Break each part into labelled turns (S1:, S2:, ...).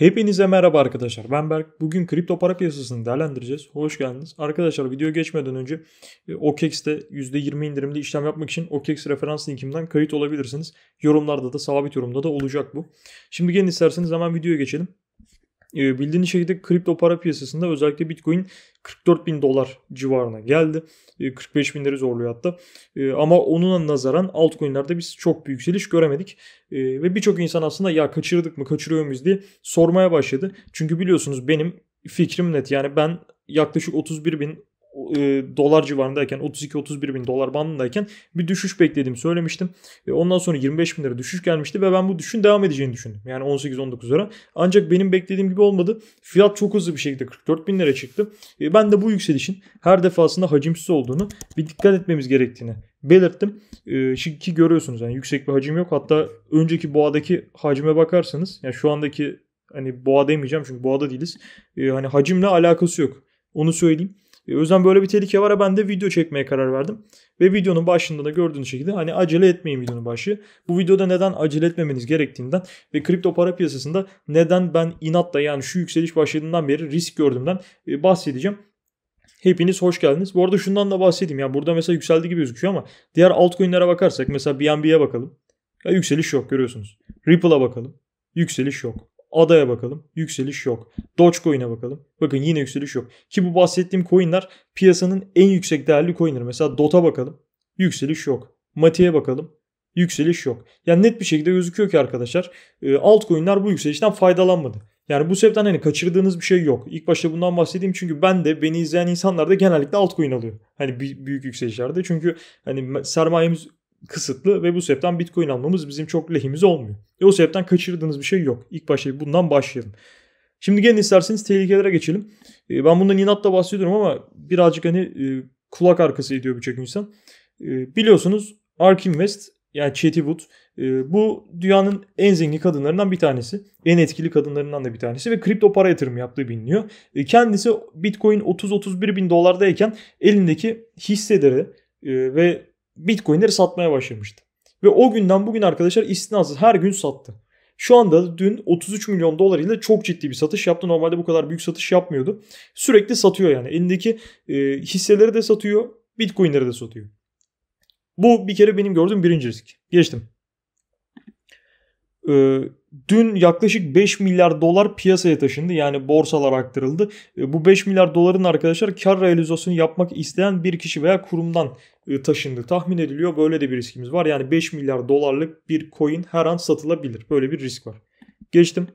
S1: Hepinize merhaba arkadaşlar. Ben Berk. Bugün kripto para piyasasını değerlendireceğiz. Hoş geldiniz. Arkadaşlar video geçmeden önce OKEX'te %20 indirimli işlem yapmak için OKEX referans linkimden kayıt olabilirsiniz. Yorumlarda da sabit yorumda da olacak bu. Şimdi gelin isterseniz hemen videoya geçelim. Ee, bildiğiniz şekilde kripto para piyasasında özellikle Bitcoin 44 bin dolar civarına geldi. 45 ee, binleri zorluyor hatta. Ee, ama onuna nazaran altcoin'lerde biz çok bir yükseliş göremedik. ve birçok insan aslında ya kaçırdık mı kaçırıyor muyuz diye sormaya başladı. Çünkü biliyorsunuz benim fikrim net. Yani ben yaklaşık 31 bin e, dolar civarındayken 32-31 bin dolar bandındayken bir düşüş beklediğimi söylemiştim. ondan sonra 25 bin lira düşüş gelmişti ve ben bu düşün devam edeceğini düşündüm. Yani 18-19 lira. Ancak benim beklediğim gibi olmadı. Fiyat çok hızlı bir şekilde 44 bin lira çıktı. E, ben de bu yükselişin her defasında hacimsiz olduğunu bir dikkat etmemiz gerektiğini belirttim. E, ki görüyorsunuz yani yüksek bir hacim yok. Hatta önceki boğadaki hacime bakarsanız yani şu andaki hani boğa demeyeceğim çünkü boğada değiliz. E, hani hacimle alakası yok. Onu söyleyeyim. E, o yüzden böyle bir tehlike var. Ben de video çekmeye karar verdim. Ve videonun başında da gördüğünüz şekilde hani acele etmeyin videonun başı. Bu videoda neden acele etmemeniz gerektiğinden ve kripto para piyasasında neden ben inatla yani şu yükseliş başladığından beri risk gördüğümden e, bahsedeceğim. Hepiniz hoş geldiniz. Bu arada şundan da bahsedeyim. ya burada mesela yükseldi gibi gözüküyor ama diğer altcoin'lere bakarsak mesela BNB'ye bakalım. Ya yükseliş yok görüyorsunuz. Ripple'a bakalım. Yükseliş yok. Adaya bakalım. Yükseliş yok. Dogecoin'e bakalım. Bakın yine yükseliş yok. Ki bu bahsettiğim coin'ler piyasanın en yüksek değerli coin'leri. Mesela DOT'a bakalım. Yükseliş yok. Mati'ye bakalım. Yükseliş yok. Yani net bir şekilde gözüküyor ki arkadaşlar e, altcoin'ler bu yükselişten faydalanmadı. Yani bu sebepten hani kaçırdığınız bir şey yok. İlk başta bundan bahsedeyim çünkü ben de beni izleyen insanlar da genellikle altcoin alıyor. Hani büyük yükselişlerde. Çünkü hani sermayemiz kısıtlı ve bu sebepten Bitcoin almamız bizim çok lehimiz olmuyor. E o sebepten kaçırdığınız bir şey yok. İlk başta bundan başlayalım. Şimdi gelin isterseniz tehlikelere geçelim. Ee, ben bundan inatla bahsediyorum ama birazcık hani e, kulak arkası ediyor birçok insan. Ee, e, biliyorsunuz Ark Invest yani Chetty Wood bu dünyanın en zengin kadınlarından bir tanesi. En etkili kadınlarından da bir tanesi ve kripto para yatırımı yaptığı biliniyor. E, kendisi Bitcoin 30-31 bin dolardayken elindeki hisseleri e, ve Bitcoin'leri satmaya başlamıştı. Ve o günden bugün arkadaşlar istinasız her gün sattı. Şu anda dün 33 milyon dolar ile çok ciddi bir satış yaptı. Normalde bu kadar büyük satış yapmıyordu. Sürekli satıyor yani. Elindeki e, hisseleri de satıyor, Bitcoin'leri de satıyor. Bu bir kere benim gördüğüm birinci risk. Geçtim. E, dün yaklaşık 5 milyar dolar piyasaya taşındı. Yani borsalara aktarıldı. E, bu 5 milyar doların arkadaşlar kar realizasyonu yapmak isteyen bir kişi veya kurumdan e, taşındı. Tahmin ediliyor böyle de bir riskimiz var. Yani 5 milyar dolarlık bir coin her an satılabilir. Böyle bir risk var. Geçtim.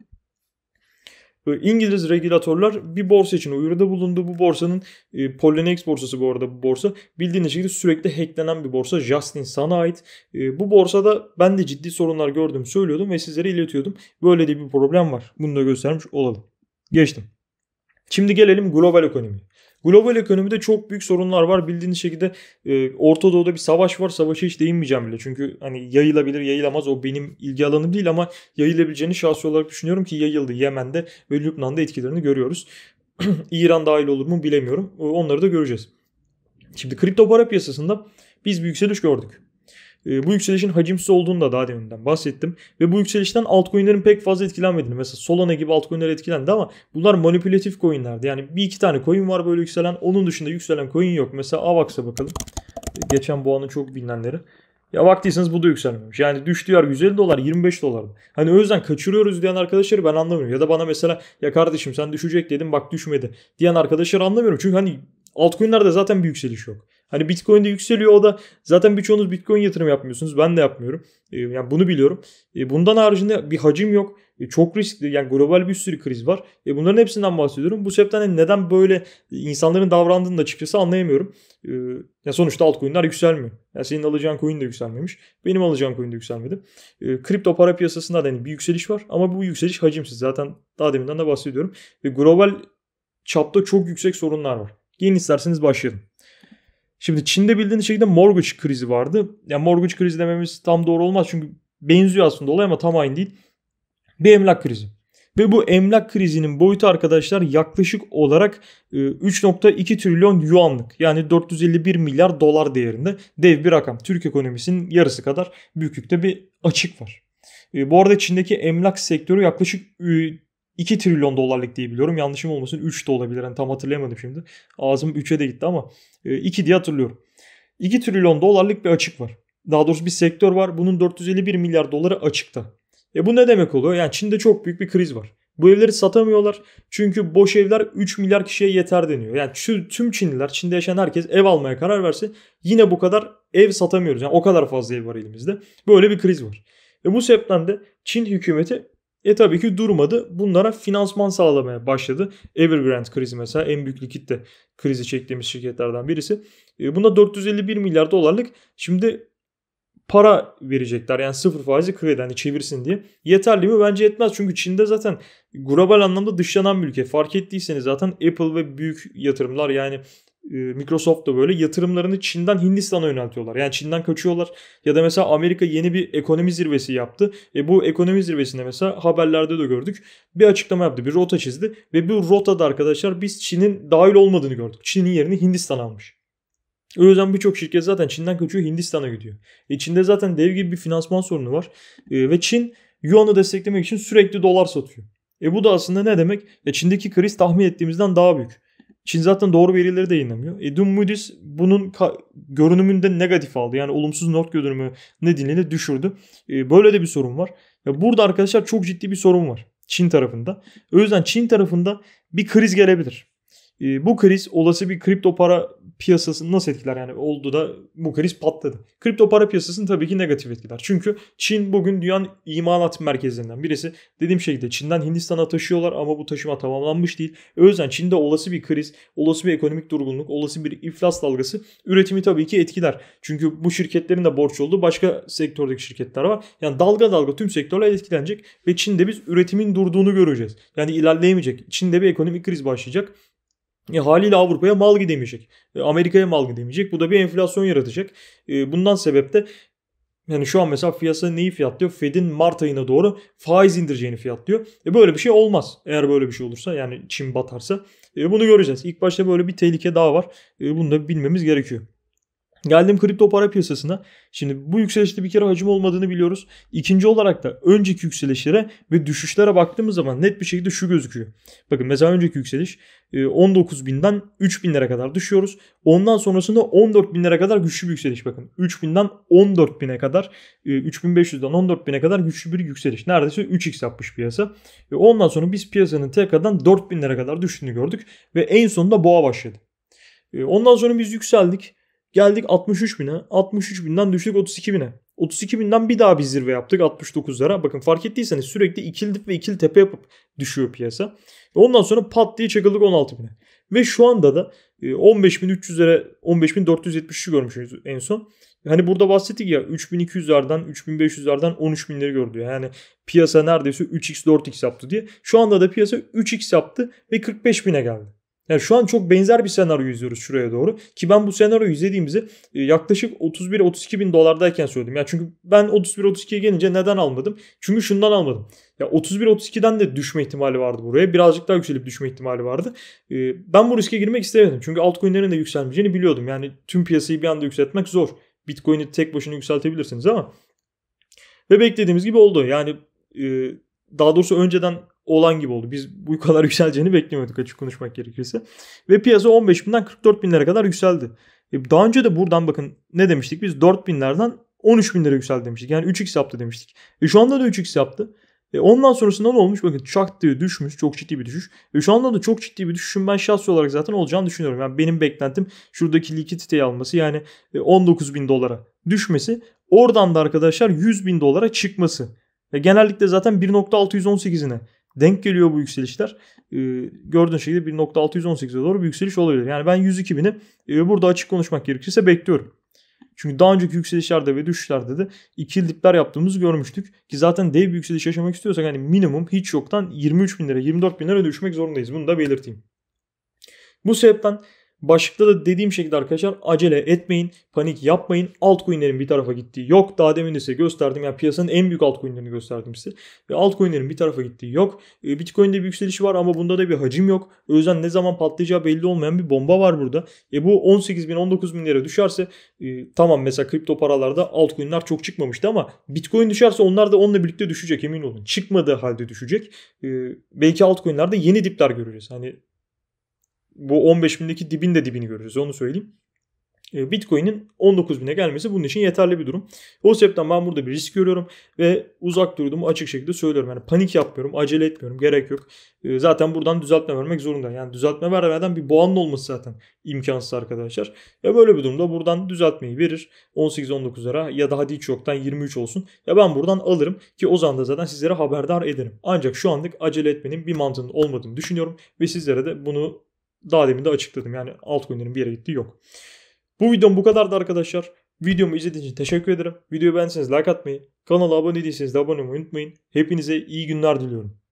S1: Ee, İngiliz regülatörler bir borsa için uyarıda bulundu. Bu borsanın e, Polinex borsası bu arada bu borsa. Bildiğiniz şekilde sürekli hacklenen bir borsa. Justin sana ait. E, bu borsada ben de ciddi sorunlar gördüm söylüyordum ve sizlere iletiyordum. Böyle de bir problem var. Bunu da göstermiş olalım. Geçtim. Şimdi gelelim global ekonomiye. Global ekonomide çok büyük sorunlar var. Bildiğiniz şekilde e, Orta Doğu'da bir savaş var. Savaşa hiç değinmeyeceğim bile. Çünkü hani yayılabilir yayılamaz o benim ilgi alanım değil ama yayılabileceğini şahsi olarak düşünüyorum ki yayıldı Yemen'de ve Lübnan'da etkilerini görüyoruz. İran dahil olur mu bilemiyorum. Onları da göreceğiz. Şimdi kripto para piyasasında biz bir yükseliş gördük. Ee, bu yükselişin hacimsiz olduğunu da daha deminden bahsettim. Ve bu yükselişten altcoin'lerin pek fazla etkilenmediğini. Mesela Solana gibi altcoin'ler etkilendi ama bunlar manipülatif coin'lerdi. Yani bir iki tane coin var böyle yükselen. Onun dışında yükselen coin yok. Mesela AVAX'a bakalım. Ee, geçen bu anı çok bilinenleri. Ya baktıysanız bu da yükselmemiş. Yani düştü yer 150 dolar 25 dolardı. Hani o yüzden kaçırıyoruz diyen arkadaşları ben anlamıyorum. Ya da bana mesela ya kardeşim sen düşecek dedim bak düşmedi diyen arkadaşları anlamıyorum. Çünkü hani altcoin'lerde zaten bir yükseliş yok. Hani Bitcoin de yükseliyor o da zaten birçoğunuz Bitcoin yatırım yapmıyorsunuz. Ben de yapmıyorum. Ee, yani bunu biliyorum. Ee, bundan haricinde bir hacim yok. Ee, çok riskli yani global bir sürü kriz var. Bunların hepsinden bahsediyorum. Bu sebepten hani neden böyle insanların davrandığını da açıkçası anlayamıyorum. Ya sonuçta altcoin'ler yükselmiyor. Yani senin alacağın coin de yükselmemiş. Benim alacağım coin de yükselmedi. Kripto para piyasasında da yani bir yükseliş var ama bu yükseliş hacimsiz. Zaten daha deminden de bahsediyorum. Ve global çapta çok yüksek sorunlar var. Gelin isterseniz başlayalım. Şimdi Çin'de bildiğiniz şekilde mortgage krizi vardı. Ya yani mortgage krizi dememiz tam doğru olmaz çünkü benziyor aslında olay ama tam aynı değil. Bir emlak krizi. Ve bu emlak krizinin boyutu arkadaşlar yaklaşık olarak 3.2 e, trilyon yuanlık yani 451 milyar dolar değerinde dev bir rakam. Türk ekonomisinin yarısı kadar büyüklükte bir açık var. E, bu arada Çin'deki emlak sektörü yaklaşık e, 2 trilyon dolarlık diye biliyorum. Yanlışım olmasın 3 de olabilir. Yani tam hatırlayamadım şimdi. Ağzım 3'e de gitti ama 2 e, diye hatırlıyorum. 2 trilyon dolarlık bir açık var. Daha doğrusu bir sektör var. Bunun 451 milyar doları açıkta. E bu ne demek oluyor? Yani Çin'de çok büyük bir kriz var. Bu evleri satamıyorlar. Çünkü boş evler 3 milyar kişiye yeter deniyor. Yani tüm Çinliler, Çin'de yaşayan herkes ev almaya karar verse yine bu kadar ev satamıyoruz. Yani o kadar fazla ev var elimizde. Böyle bir kriz var. Ve bu sebepten de Çin hükümeti e tabii ki durmadı. Bunlara finansman sağlamaya başladı. Evergrande krizi mesela en büyük likitte krizi çektiğimiz şirketlerden birisi. E, bunda 451 milyar dolarlık şimdi para verecekler. Yani sıfır faizi kredi hani çevirsin diye. Yeterli mi? Bence yetmez. Çünkü Çin'de zaten global anlamda dışlanan bir ülke. Fark ettiyseniz zaten Apple ve büyük yatırımlar yani e, Microsoft da böyle yatırımlarını Çin'den Hindistan'a yöneltiyorlar. Yani Çin'den kaçıyorlar. Ya da mesela Amerika yeni bir ekonomi zirvesi yaptı. E bu ekonomi zirvesinde mesela haberlerde de gördük. Bir açıklama yaptı. Bir rota çizdi. Ve bu rotada arkadaşlar biz Çin'in dahil olmadığını gördük. Çin'in yerini Hindistan almış. O yüzden birçok şirket zaten Çin'den kaçıyor Hindistan'a gidiyor. E Çin'de zaten dev gibi bir finansman sorunu var. E, ve Çin Yuan'ı desteklemek için sürekli dolar satıyor. E bu da aslında ne demek? E Çin'deki kriz tahmin ettiğimizden daha büyük. Çin zaten doğru verileri de yayınlamıyor. E, Dun Moody's bunun görünümünde negatif aldı. Yani olumsuz not görünümü nedeniyle düşürdü. E, böyle de bir sorun var. Ya burada arkadaşlar çok ciddi bir sorun var Çin tarafında. O yüzden Çin tarafında bir kriz gelebilir. Ee, bu kriz olası bir kripto para piyasasını nasıl etkiler? Yani oldu da bu kriz patladı. Kripto para piyasasını tabii ki negatif etkiler. Çünkü Çin bugün dünyanın imalat merkezlerinden birisi. Dediğim şekilde Çin'den Hindistan'a taşıyorlar ama bu taşıma tamamlanmış değil. O yüzden Çin'de olası bir kriz, olası bir ekonomik durgunluk, olası bir iflas dalgası üretimi tabii ki etkiler. Çünkü bu şirketlerin de borç olduğu başka sektördeki şirketler var. Yani dalga dalga tüm sektörler etkilenecek ve Çin'de biz üretimin durduğunu göreceğiz. Yani ilerleyemeyecek. Çin'de bir ekonomik kriz başlayacak. E, haliyle Avrupa'ya mal gidemeyecek. E, Amerika'ya mal gidemeyecek. Bu da bir enflasyon yaratacak. E, bundan sebep de yani şu an mesela fiyasa neyi fiyatlıyor? Fed'in Mart ayına doğru faiz indireceğini fiyatlıyor. E böyle bir şey olmaz. Eğer böyle bir şey olursa yani Çin batarsa. E bunu göreceğiz. İlk başta böyle bir tehlike daha var. E bunu da bilmemiz gerekiyor. Geldim kripto para piyasasına. Şimdi bu yükselişte bir kere hacim olmadığını biliyoruz. İkinci olarak da önceki yükselişlere ve düşüşlere baktığımız zaman net bir şekilde şu gözüküyor. Bakın mesela önceki yükseliş 19 e, bin'den 3 binlere kadar düşüyoruz. Ondan sonrasında 14 binlere kadar güçlü bir yükseliş bakın. 3 bin'den 14 bin'e kadar 3.500'den e, bin'e kadar güçlü bir yükseliş. Neredeyse 3x yapmış piyasa. E, ondan sonra biz piyasanın tekrardan 4 binlere kadar düştüğünü gördük. Ve en sonunda boğa başladı. Ondan sonra biz yükseldik. Geldik 63 bine. 63 binden düştük 32 bine. 32 binden bir daha bir zirve yaptık 69'lara. Bakın fark ettiyseniz sürekli ikili dip ve ikili tepe yapıp düşüyor piyasa. Ondan sonra pat diye çakıldık 16 bine. Ve şu anda da 15.300'lere e, 15.473'ü görmüşüz en son. Hani burada bahsettik ya 3200'lerden 3500'lerden 13.000'leri gördü. Yani piyasa neredeyse 3x 4x yaptı diye. Şu anda da piyasa 3x yaptı ve 45.000'e geldi. Yani şu an çok benzer bir senaryo izliyoruz şuraya doğru. Ki ben bu senaryoyu izlediğimizi e, yaklaşık 31-32 bin dolardayken söyledim. Yani çünkü ben 31-32'ye gelince neden almadım? Çünkü şundan almadım. Ya 31-32'den de düşme ihtimali vardı buraya. Birazcık daha yükselip düşme ihtimali vardı. E, ben bu riske girmek istemedim. Çünkü altcoin'lerin de yükselmeyeceğini biliyordum. Yani tüm piyasayı bir anda yükseltmek zor. Bitcoin'i tek başına yükseltebilirsiniz ama. Ve beklediğimiz gibi oldu. Yani e, daha doğrusu önceden olan gibi oldu. Biz bu kadar yükseleceğini beklemiyorduk açık konuşmak gerekirse. Ve piyasa 15 binden 44 binlere kadar yükseldi. E, daha önce de buradan bakın ne demiştik biz 4 binlerden 13 binlere yükseldi demiştik. Yani 3x yaptı demiştik. E şu anda da 3x yaptı. E ondan sonrasında ne olmuş? Bakın çak diye düşmüş. Çok ciddi bir düşüş. E şu anda da çok ciddi bir düşüşün ben şahsi olarak zaten olacağını düşünüyorum. Yani benim beklentim şuradaki likiditeyi alması yani 19 e, bin dolara düşmesi. Oradan da arkadaşlar 100 bin dolara çıkması. E genellikle zaten 1.618'ine denk geliyor bu yükselişler. E, gördüğün şekilde 1.618'e doğru bir yükseliş olabilir. Yani ben 102 bini e, burada açık konuşmak gerekirse bekliyorum. Çünkü daha önceki yükselişlerde ve düşüşlerde de ikili dipler yaptığımızı görmüştük. Ki zaten dev bir yükseliş yaşamak istiyorsak hani minimum hiç yoktan 23 bin lira 24 bin lira düşmek zorundayız. Bunu da belirteyim. Bu sebepten Başlıkta da dediğim şekilde arkadaşlar acele etmeyin, panik yapmayın. Altcoin'lerin bir tarafa gittiği yok. Daha demin de size gösterdim. Yani piyasanın en büyük altcoin'lerini gösterdim size. Ve altcoin'lerin bir tarafa gittiği yok. E, Bitcoin'de bir yükseliş var ama bunda da bir hacim yok. O yüzden ne zaman patlayacağı belli olmayan bir bomba var burada. E bu 18 bin 19 bin lira düşerse e, tamam mesela kripto paralarda altcoin'ler çok çıkmamıştı ama Bitcoin düşerse onlar da onunla birlikte düşecek emin olun. Çıkmadığı halde düşecek. E, belki altcoin'lerde yeni dipler göreceğiz. Hani bu 15 bindeki dibin de dibini göreceğiz onu söyleyeyim. Ee, Bitcoin'in 19 bine gelmesi bunun için yeterli bir durum. O sebepten ben burada bir risk görüyorum ve uzak durduğumu açık şekilde söylüyorum. Yani panik yapmıyorum, acele etmiyorum, gerek yok. Ee, zaten buradan düzeltme vermek zorunda. Yani düzeltme vermeden bir boğanın olması zaten imkansız arkadaşlar. Ve böyle bir durumda buradan düzeltmeyi verir. 18-19'lara ya da hadi hiç yoktan 23 olsun. Ya ben buradan alırım ki o zaman da zaten sizlere haberdar ederim. Ancak şu anlık acele etmenin bir mantığının olmadığını düşünüyorum ve sizlere de bunu daha demin de açıkladım. Yani altcoin'lerin bir yere gittiği yok. Bu videom bu kadardı arkadaşlar. Videomu izlediğiniz için teşekkür ederim. Videoyu beğenseniz like atmayı, kanala abone değilseniz de abone olmayı unutmayın. Hepinize iyi günler diliyorum.